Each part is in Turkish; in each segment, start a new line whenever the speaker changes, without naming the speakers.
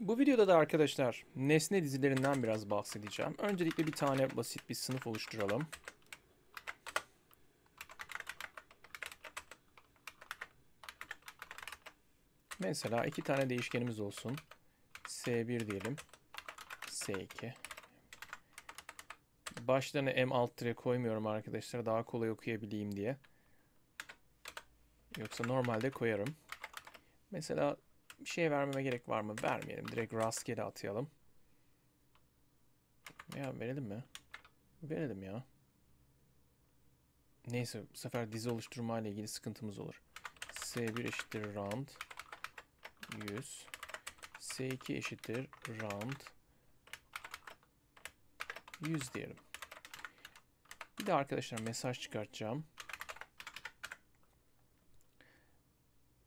Bu videoda da arkadaşlar nesne dizilerinden biraz bahsedeceğim. Öncelikle bir tane basit bir sınıf oluşturalım. Mesela iki tane değişkenimiz olsun. S1 diyelim. S2. Başlarına M alt tire koymuyorum arkadaşlar. Daha kolay okuyabileyim diye. Yoksa normalde koyarım. Mesela bir şey vermeme gerek var mı? Vermeyelim. Direkt rastgele atayalım. Ya verelim mi? Verelim ya. Neyse bu sefer dizi oluşturma ile ilgili sıkıntımız olur. S1 eşittir round 100. S2 eşittir round 100 diyelim. Bir de arkadaşlar mesaj çıkartacağım.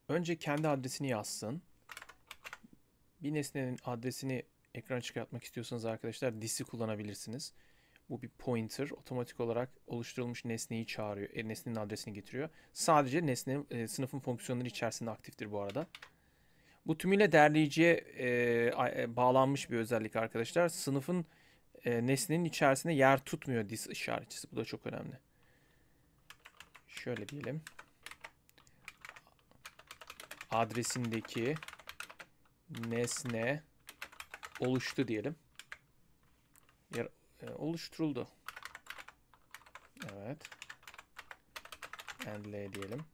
Önce kendi adresini yazsın. Bir nesnenin adresini ekrana çıkartmak istiyorsanız arkadaşlar dis'i kullanabilirsiniz. Bu bir pointer. Otomatik olarak oluşturulmuş nesneyi çağırıyor. E, nesnenin adresini getiriyor. Sadece nesnenin e, sınıfın fonksiyonları içerisinde aktiftir bu arada. Bu tümüyle derleyiciye e, e bağlanmış bir özellik arkadaşlar. Sınıfın e, nesnenin içerisinde yer tutmuyor dis işaretçisi. Bu da çok önemli. Şöyle diyelim. Adresindeki nesne oluştu diyelim. Yer, e, oluşturuldu. Evet. Endle diyelim.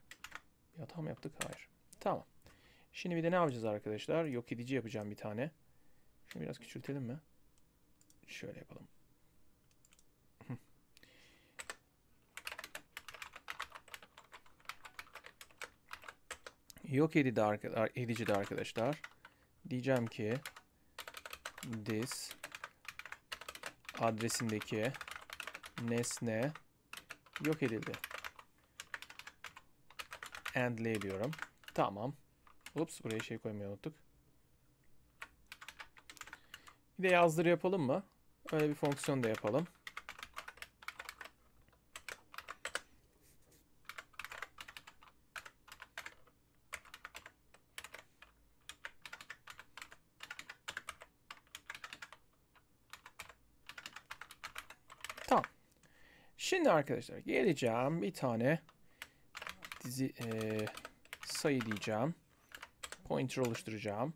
Bir hata mı yaptık? Hayır. Tamam. Şimdi bir de ne yapacağız arkadaşlar? Yok edici yapacağım bir tane. şimdi biraz küçültelim mi? Şöyle yapalım. Yok edici de arkadaşlar diyeceğim ki this adresindeki nesne yok edildi. Endle diyorum. Tamam. Ups buraya şey koymayı unuttuk. Bir de yazdır yapalım mı? Öyle bir fonksiyon da yapalım. Şimdi arkadaşlar geleceğim bir tane dizi e, sayı diyeceğim. Pointer oluşturacağım.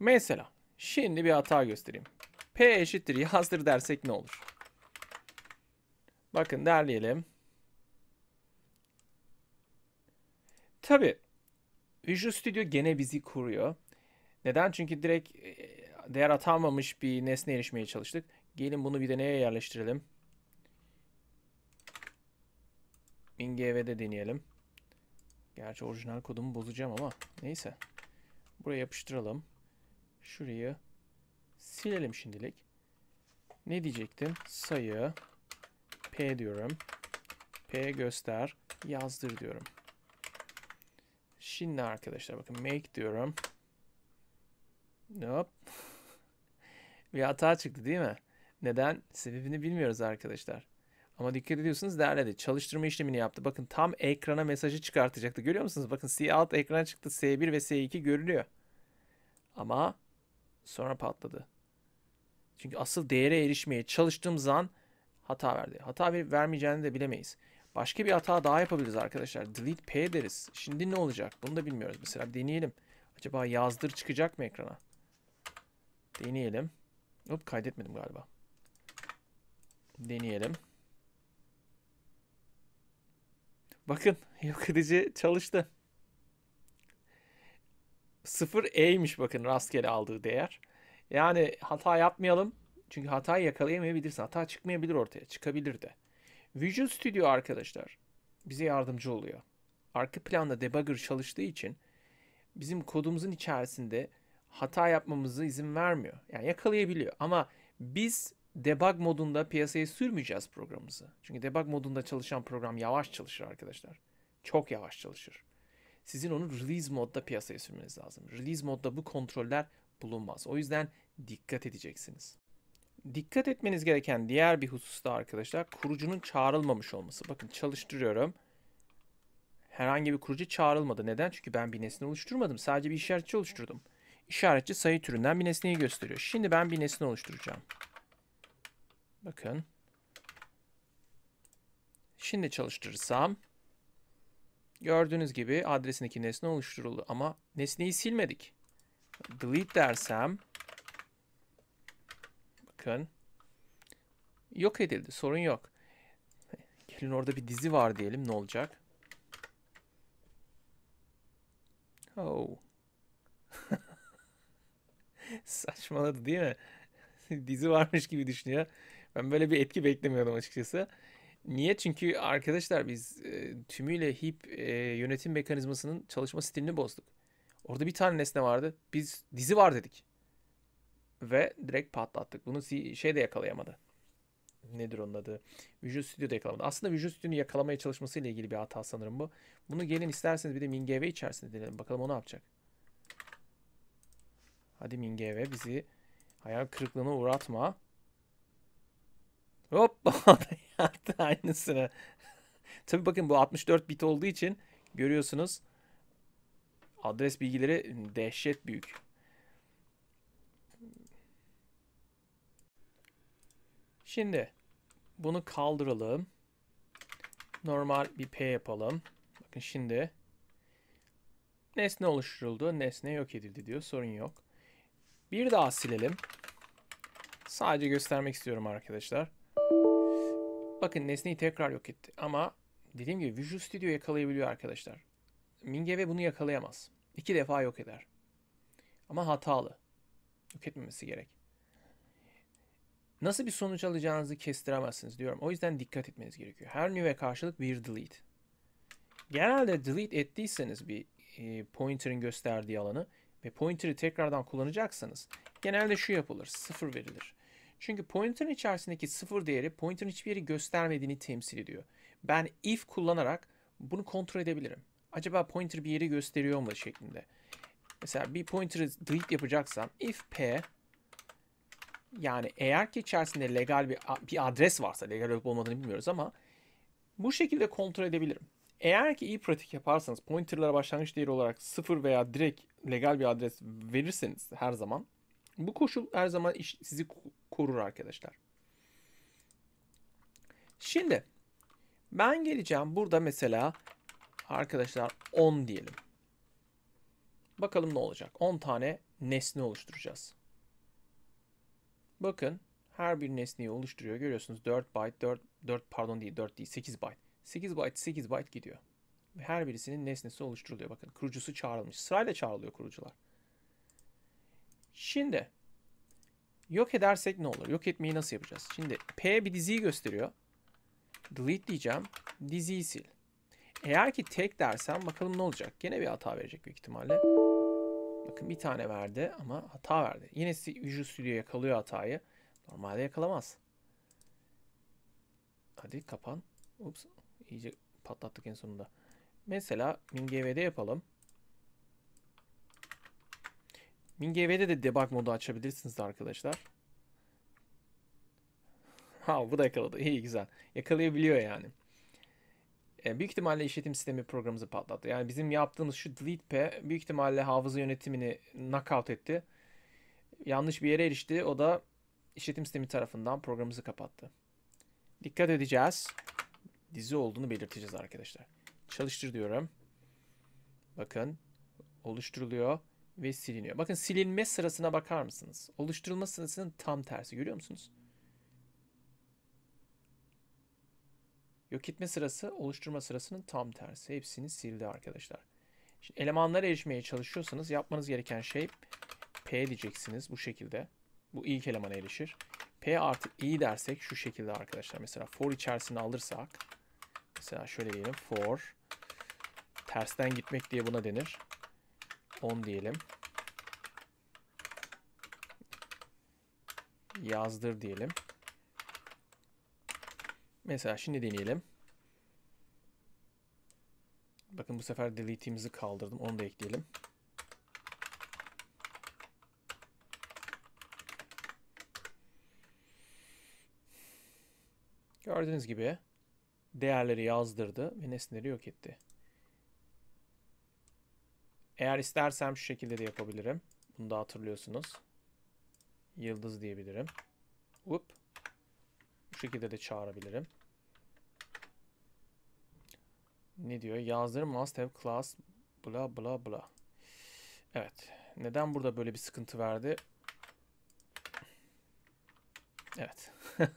Mesela şimdi bir hata göstereyim. P eşittir yazdır dersek ne olur? Bakın derleyelim. Tabi Visual Studio gene bizi kuruyor. Neden? Çünkü direkt e, değer atanmamış bir nesne erişmeye çalıştık. Gelin bunu bir de neye yerleştirelim? ingv'de deneyelim. Gerçi orijinal kodumu bozacağım ama neyse. Buraya yapıştıralım. Şurayı silelim şimdilik. Ne diyecektim? Sayı P diyorum. P göster, yazdır diyorum. Şimdi arkadaşlar bakın make diyorum. Hop. Bir hata çıktı değil mi? Neden? Sebebini bilmiyoruz arkadaşlar. Ama dikkat ediyorsunuz derledi. Çalıştırma işlemini yaptı. Bakın tam ekrana mesajı çıkartacaktı. Görüyor musunuz? Bakın C alt ekrana çıktı. S1 ve S2 görülüyor. Ama sonra patladı. Çünkü asıl değere erişmeye çalıştığımız an hata verdi. Hata bir vermeyeceğini de bilemeyiz. Başka bir hata daha yapabiliriz arkadaşlar. Delete P deriz. Şimdi ne olacak? Bunu da bilmiyoruz. Mesela deneyelim. Acaba yazdır çıkacak mı ekrana? Deneyelim. Hop kaydetmedim galiba. Deneyelim. Bakın yok edici çalıştı. 0E'ymiş bakın rastgele aldığı değer. Yani hata yapmayalım. Çünkü hatayı yakalayamayabilirsin. Hata çıkmayabilir ortaya. Çıkabilir de. Visual Studio arkadaşlar bize yardımcı oluyor. Arka planda debugger çalıştığı için bizim kodumuzun içerisinde hata yapmamızı izin vermiyor. Yani yakalayabiliyor ama biz debug modunda piyasaya sürmeyeceğiz programımızı. Çünkü debug modunda çalışan program yavaş çalışır arkadaşlar. Çok yavaş çalışır. Sizin onu release modda piyasaya sürmeniz lazım. Release modda bu kontroller bulunmaz. O yüzden dikkat edeceksiniz. Dikkat etmeniz gereken diğer bir husus da arkadaşlar kurucunun çağrılmamış olması. Bakın çalıştırıyorum. Herhangi bir kurucu çağrılmadı. Neden? Çünkü ben bir nesne oluşturmadım. Sadece bir işaretçi oluşturdum. İşaretçi sayı türünden bir nesneyi gösteriyor. Şimdi ben bir nesne oluşturacağım. Bakın. Şimdi çalıştırırsam gördüğünüz gibi adresindeki nesne oluşturuldu ama nesneyi silmedik. Delete dersem bakın yok edildi sorun yok. Gelin orada bir dizi var diyelim ne olacak? Oh. Saçmaladı değil mi? dizi varmış gibi düşünüyor. Ben böyle bir etki beklemiyordum açıkçası. Niye? Çünkü arkadaşlar biz e, tümüyle HIP e, yönetim mekanizmasının çalışma stilini bozduk. Orada bir tane nesne vardı. Biz dizi var dedik. Ve direkt patlattık. Bunu şey de yakalayamadı. Nedir onun adı? Visual Studio da yakalamadı. Aslında Visual Studio'nun yakalamaya çalışmasıyla ilgili bir hata sanırım bu. Bunu gelin isterseniz bir de MinGV içerisinde deneyelim. Bakalım o ne yapacak. Hadi MinGV bizi hayal kırıklığına uğratma. Hop yaptı aynısını. Tabii bakın bu 64 bit olduğu için görüyorsunuz adres bilgileri dehşet büyük. Şimdi bunu kaldıralım. Normal bir P yapalım. Bakın şimdi nesne oluşturuldu. Nesne yok edildi diyor. Sorun yok. Bir daha silelim. Sadece göstermek istiyorum arkadaşlar. Bakın nesneyi tekrar yok etti ama dediğim gibi Visual Studio yakalayabiliyor arkadaşlar. Mingeve bunu yakalayamaz. İki defa yok eder. Ama hatalı. Yok etmemesi gerek. Nasıl bir sonuç alacağınızı kestiremezsiniz diyorum. O yüzden dikkat etmeniz gerekiyor. Her nüve karşılık bir delete. Genelde delete ettiyseniz bir e, pointer'ın gösterdiği alanı ve pointer'ı tekrardan kullanacaksanız genelde şu yapılır. Sıfır verilir. Çünkü pointer'ın içerisindeki sıfır değeri pointer'ın hiçbir yeri göstermediğini temsil ediyor. Ben if kullanarak bunu kontrol edebilirim. Acaba pointer bir yeri gösteriyor mu şeklinde. Mesela bir pointer'ı delete yapacaksam if p yani eğer ki içerisinde legal bir, bir adres varsa legal olup olmadığını bilmiyoruz ama bu şekilde kontrol edebilirim. Eğer ki iyi pratik yaparsanız pointer'lara başlangıç değeri olarak sıfır veya direkt legal bir adres verirseniz her zaman bu koşul her zaman iş, sizi korur arkadaşlar. Şimdi ben geleceğim burada mesela arkadaşlar 10 diyelim. Bakalım ne olacak. 10 tane nesne oluşturacağız. Bakın her bir nesneyi oluşturuyor. Görüyorsunuz 4 byte 4 4 pardon değil 4 değil 8 byte. 8 byte 8 byte gidiyor. her birisinin nesnesi oluşturuluyor. Bakın kurucusu çağrılmış. Sırayla çağrılıyor kurucular. Şimdi Yok edersek ne olur? Yok etmeyi nasıl yapacağız? Şimdi P bir diziyi gösteriyor. Delete diyeceğim. Diziyi sil. Eğer ki tek dersem bakalım ne olacak? Gene bir hata verecek büyük ihtimalle. Bakın bir tane verdi ama hata verdi. Yine Visual Studio yakalıyor hatayı. Normalde yakalamaz. Hadi kapan. Ups. İyice patlattık en sonunda. Mesela MinGV'de yapalım. MinGV'de de debug modu açabilirsiniz arkadaşlar. Ha bu da yakaladı. İyi güzel. Yakalayabiliyor yani. E, büyük ihtimalle işletim sistemi programımızı patlattı. Yani bizim yaptığımız şu delete p büyük ihtimalle hafıza yönetimini knockout etti. Yanlış bir yere erişti. O da işletim sistemi tarafından programımızı kapattı. Dikkat edeceğiz. Dizi olduğunu belirteceğiz arkadaşlar. Çalıştır diyorum. Bakın oluşturuluyor ve siliniyor. Bakın silinme sırasına bakar mısınız? Oluşturulma sırasının tam tersi görüyor musunuz? Yok etme sırası oluşturma sırasının tam tersi. Hepsini sildi arkadaşlar. Şimdi elemanlara erişmeye çalışıyorsanız yapmanız gereken şey P diyeceksiniz bu şekilde. Bu ilk elemana erişir. P artı i dersek şu şekilde arkadaşlar. Mesela for içerisinde alırsak. Mesela şöyle diyelim for. Tersten gitmek diye buna denir. 10 diyelim. Yazdır diyelim. Mesela şimdi deneyelim. Bakın bu sefer delete'imizi kaldırdım. Onu da ekleyelim. Gördüğünüz gibi değerleri yazdırdı ve nesneleri yok etti. Eğer istersem şu şekilde de yapabilirim. Bunu da hatırlıyorsunuz. Yıldız diyebilirim. Up. Bu şekilde de çağırabilirim. Ne diyor? Yazdır must have class bla bla bla. Evet. Neden burada böyle bir sıkıntı verdi? Evet.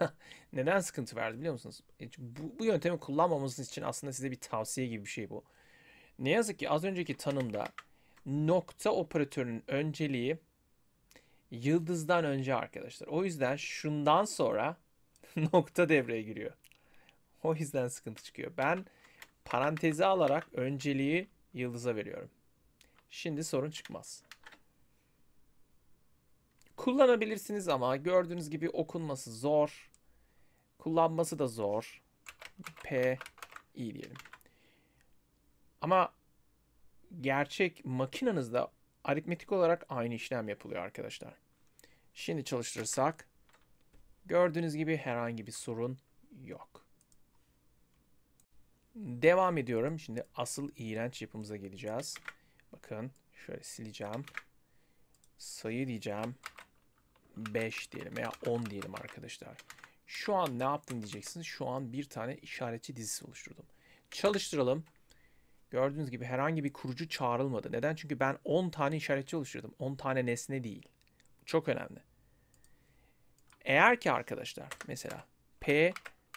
Neden sıkıntı verdi biliyor musunuz? Bu, bu yöntemi kullanmamanız için aslında size bir tavsiye gibi bir şey bu. Ne yazık ki az önceki tanımda nokta operatörünün önceliği yıldızdan önce arkadaşlar. O yüzden şundan sonra nokta devreye giriyor. O yüzden sıkıntı çıkıyor. Ben parantezi alarak önceliği yıldıza veriyorum. Şimdi sorun çıkmaz. Kullanabilirsiniz ama gördüğünüz gibi okunması zor. Kullanması da zor. P i diyelim. Ama gerçek makinenizde aritmetik olarak aynı işlem yapılıyor arkadaşlar. Şimdi çalıştırırsak gördüğünüz gibi herhangi bir sorun yok. Devam ediyorum. Şimdi asıl iğrenç yapımıza geleceğiz. Bakın şöyle sileceğim. Sayı diyeceğim. 5 diyelim veya 10 diyelim arkadaşlar. Şu an ne yaptın diyeceksiniz. Şu an bir tane işaretçi dizisi oluşturdum. Çalıştıralım. Gördüğünüz gibi herhangi bir kurucu çağrılmadı. Neden? Çünkü ben 10 tane işaretçi oluşturdum. 10 tane nesne değil. Çok önemli. Eğer ki arkadaşlar mesela P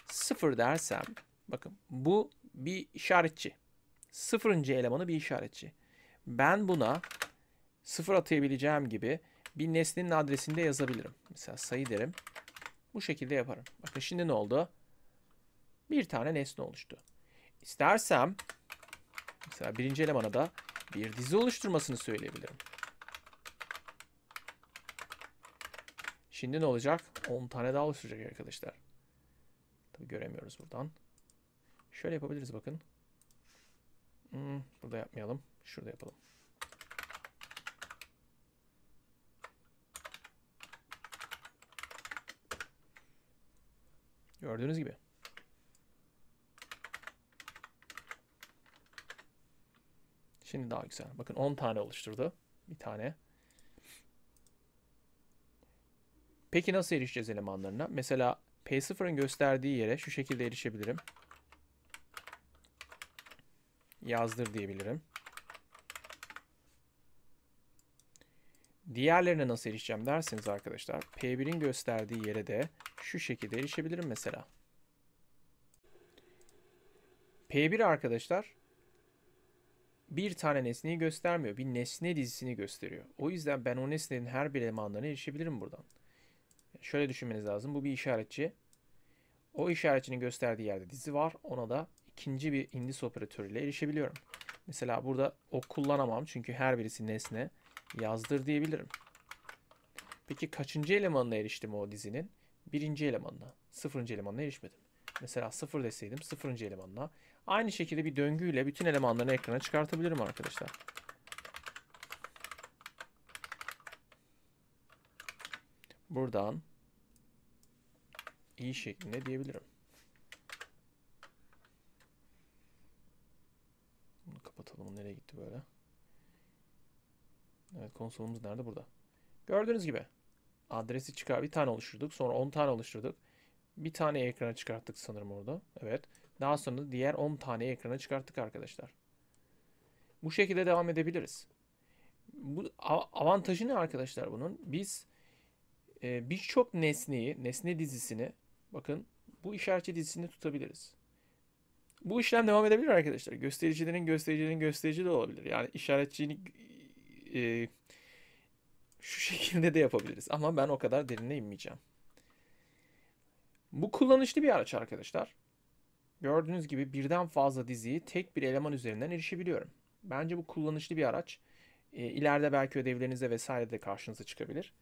0 dersem bakın bu bir işaretçi. Sıfırıncı elemanı bir işaretçi. Ben buna sıfır atayabileceğim gibi bir nesnenin adresini de yazabilirim. Mesela sayı derim. Bu şekilde yaparım. Bakın şimdi ne oldu? Bir tane nesne oluştu. İstersem Mesela birinci elemana da bir dizi oluşturmasını söyleyebilirim. Şimdi ne olacak? 10 tane daha oluşturacak arkadaşlar. Tabii göremiyoruz buradan. Şöyle yapabiliriz bakın. Hmm, burada yapmayalım. Şurada yapalım. Gördüğünüz gibi. Şimdi daha güzel. Bakın 10 tane oluşturdu. Bir tane. Peki nasıl erişeceğiz elemanlarına? Mesela P0'ın gösterdiği yere şu şekilde erişebilirim. Yazdır diyebilirim. Diğerlerine nasıl erişeceğim derseniz arkadaşlar P1'in gösterdiği yere de şu şekilde erişebilirim mesela. P1 arkadaşlar bir tane nesneyi göstermiyor. Bir nesne dizisini gösteriyor. O yüzden ben o nesnenin her bir elemanlarına erişebilirim buradan. Şöyle düşünmeniz lazım. Bu bir işaretçi. O işaretçinin gösterdiği yerde dizi var. Ona da ikinci bir indis operatörüyle erişebiliyorum. Mesela burada o kullanamam çünkü her birisi nesne yazdır diyebilirim. Peki kaçıncı elemanına eriştim o dizinin? Birinci elemanına. Sıfırıncı elemanına erişmedim. Mesela 0 deseydim 0. elemanla. Aynı şekilde bir döngüyle bütün elemanlarını ekrana çıkartabilirim arkadaşlar. Buradan iyi şeklinde diyebilirim. Bunu kapatalım. Nereye gitti böyle? Evet konsolumuz nerede? Burada. Gördüğünüz gibi adresi çıkar bir tane oluşturduk. Sonra 10 tane oluşturduk. Bir tane ekrana çıkarttık sanırım orada. Evet. Daha sonra diğer 10 tane ekrana çıkarttık arkadaşlar. Bu şekilde devam edebiliriz. Bu avantajı ne arkadaşlar bunun? Biz e, birçok nesneyi, nesne dizisini bakın bu işaretçi dizisini tutabiliriz. Bu işlem devam edebilir arkadaşlar. Göstericilerin göstericilerin gösterici de olabilir. Yani işaretçini e, şu şekilde de yapabiliriz. Ama ben o kadar derine inmeyeceğim. Bu kullanışlı bir araç arkadaşlar. Gördüğünüz gibi birden fazla diziyi tek bir eleman üzerinden erişebiliyorum. Bence bu kullanışlı bir araç. E, belki ödevlerinizde vesaire de karşınıza çıkabilir.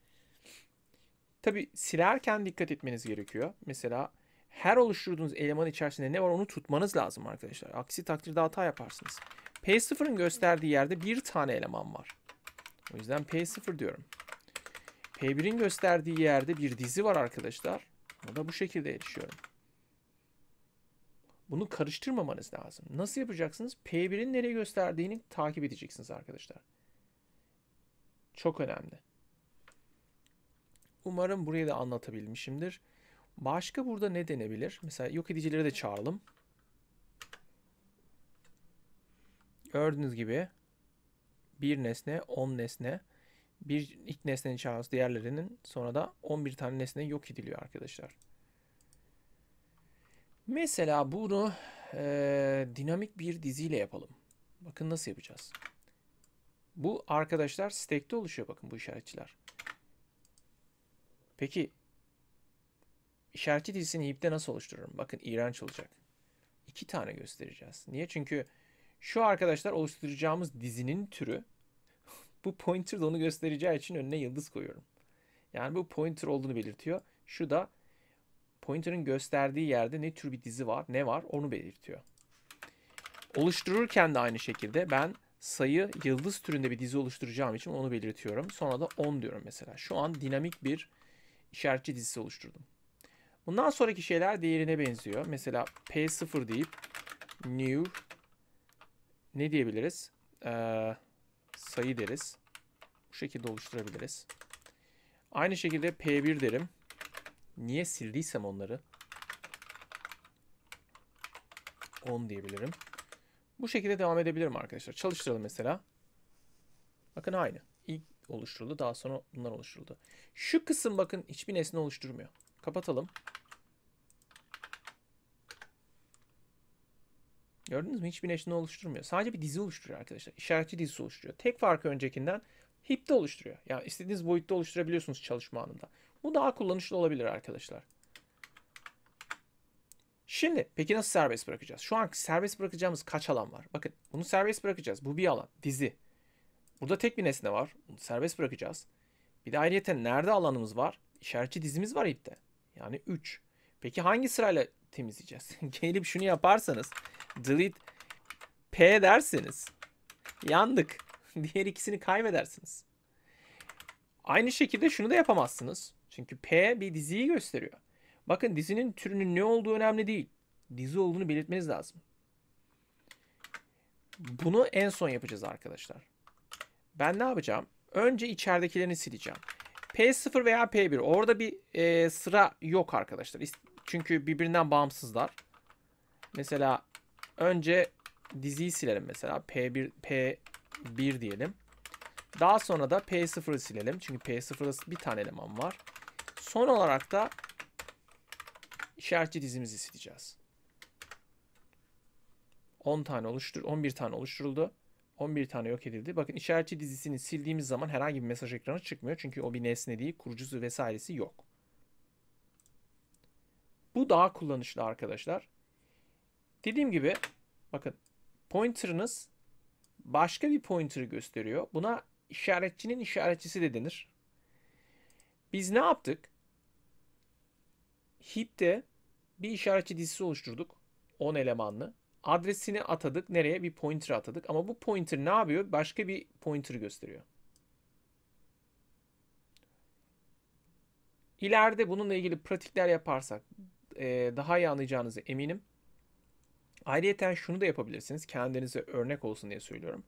Tabi silerken dikkat etmeniz gerekiyor. Mesela her oluşturduğunuz eleman içerisinde ne var onu tutmanız lazım arkadaşlar. Aksi takdirde hata yaparsınız. P0'ın gösterdiği yerde bir tane eleman var. O yüzden P0 diyorum. P1'in gösterdiği yerde bir dizi var arkadaşlar da bu şekilde erişiyorum. Bunu karıştırmamanız lazım. Nasıl yapacaksınız? P1'in nereye gösterdiğini takip edeceksiniz arkadaşlar. Çok önemli. Umarım buraya da anlatabilmişimdir. Başka burada ne denebilir? Mesela yok edicileri de çağıralım. Gördüğünüz gibi bir nesne, on nesne bir ilk nesnenin çağrısı diğerlerinin sonra da 11 tane nesne yok ediliyor arkadaşlar. Mesela bunu e, dinamik bir diziyle yapalım. Bakın nasıl yapacağız. Bu arkadaşlar stack'te oluşuyor bakın bu işaretçiler. Peki işaretçi dizisini heap'te nasıl oluştururum? Bakın iğrenç olacak. İki tane göstereceğiz. Niye? Çünkü şu arkadaşlar oluşturacağımız dizinin türü bu pointer de onu göstereceği için önüne yıldız koyuyorum. Yani bu pointer olduğunu belirtiyor. Şu da pointer'ın gösterdiği yerde ne tür bir dizi var, ne var onu belirtiyor. Oluştururken de aynı şekilde ben sayı yıldız türünde bir dizi oluşturacağım için onu belirtiyorum. Sonra da 10 diyorum mesela. Şu an dinamik bir işaretçi dizisi oluşturdum. Bundan sonraki şeyler değerine benziyor. Mesela P0 deyip new ne diyebiliriz? Ee, sayı deriz. Bu şekilde oluşturabiliriz. Aynı şekilde P1 derim. Niye sildiysem onları 10 diyebilirim. Bu şekilde devam edebilirim arkadaşlar. Çalıştıralım mesela. Bakın aynı. İlk oluşturuldu. Daha sonra bunlar oluşturuldu. Şu kısım bakın hiçbir nesne oluşturmuyor. Kapatalım. Gördünüz mü? Hiçbir nesne oluşturmuyor. Sadece bir dizi oluşturuyor arkadaşlar. İşaretçi dizisi oluşturuyor. Tek farkı öncekinden hipte oluşturuyor. Yani istediğiniz boyutta oluşturabiliyorsunuz çalışma anında. Bu daha kullanışlı olabilir arkadaşlar. Şimdi peki nasıl serbest bırakacağız? Şu an serbest bırakacağımız kaç alan var? Bakın bunu serbest bırakacağız. Bu bir alan. Dizi. Burada tek bir nesne var. Bunu serbest bırakacağız. Bir de ayrıca nerede alanımız var? İşaretçi dizimiz var ipte. Yani 3. Peki hangi sırayla temizleyeceğiz? Gelip şunu yaparsanız delete p derseniz yandık. Diğer ikisini kaybedersiniz. Aynı şekilde şunu da yapamazsınız. Çünkü p bir diziyi gösteriyor. Bakın dizinin türünün ne olduğu önemli değil. Dizi olduğunu belirtmeniz lazım. Bunu en son yapacağız arkadaşlar. Ben ne yapacağım? Önce içeridekilerini sileceğim. P0 veya P1 orada bir e, sıra yok arkadaşlar. Çünkü birbirinden bağımsızlar. Mesela Önce diziyi silelim mesela. P1 P1 diyelim. Daha sonra da P0'ı silelim. Çünkü P0'da bir tane eleman var. Son olarak da işaretçi dizimizi sileceğiz. 10 tane oluştur 11 tane oluşturuldu. 11 tane yok edildi. Bakın işaretçi dizisini sildiğimiz zaman herhangi bir mesaj ekranı çıkmıyor. Çünkü o bir nesne değil, kurucusu vesairesi yok. Bu daha kullanışlı arkadaşlar. Dediğim gibi bakın pointer'ınız başka bir pointer'ı gösteriyor. Buna işaretçinin işaretçisi de denir. Biz ne yaptık? Heap'te bir işaretçi dizisi oluşturduk. 10 elemanlı. Adresini atadık. Nereye? Bir pointer atadık. Ama bu pointer ne yapıyor? Başka bir pointer gösteriyor. İleride bununla ilgili pratikler yaparsak daha iyi anlayacağınızı eminim. Ayrıca şunu da yapabilirsiniz. Kendinize örnek olsun diye söylüyorum.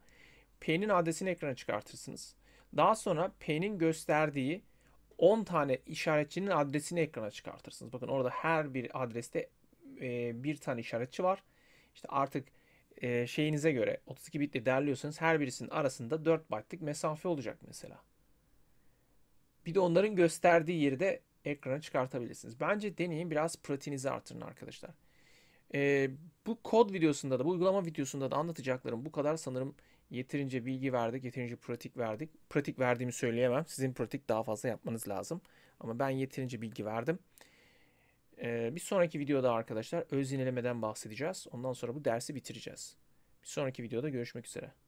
P'nin adresini ekrana çıkartırsınız. Daha sonra P'nin gösterdiği 10 tane işaretçinin adresini ekrana çıkartırsınız. Bakın orada her bir adreste e, bir tane işaretçi var. İşte artık e, şeyinize göre 32 bitle derliyorsanız her birisinin arasında 4 byte'lık mesafe olacak mesela. Bir de onların gösterdiği yeri de ekrana çıkartabilirsiniz. Bence deneyin biraz pratiğinizi artırın arkadaşlar. E, bu kod videosunda da bu uygulama videosunda da anlatacaklarım bu kadar sanırım yeterince bilgi verdik, yeterince pratik verdik. Pratik verdiğimi söyleyemem. Sizin pratik daha fazla yapmanız lazım. Ama ben yeterince bilgi verdim. Ee, bir sonraki videoda arkadaşlar öz yenilemeden bahsedeceğiz. Ondan sonra bu dersi bitireceğiz. Bir sonraki videoda görüşmek üzere.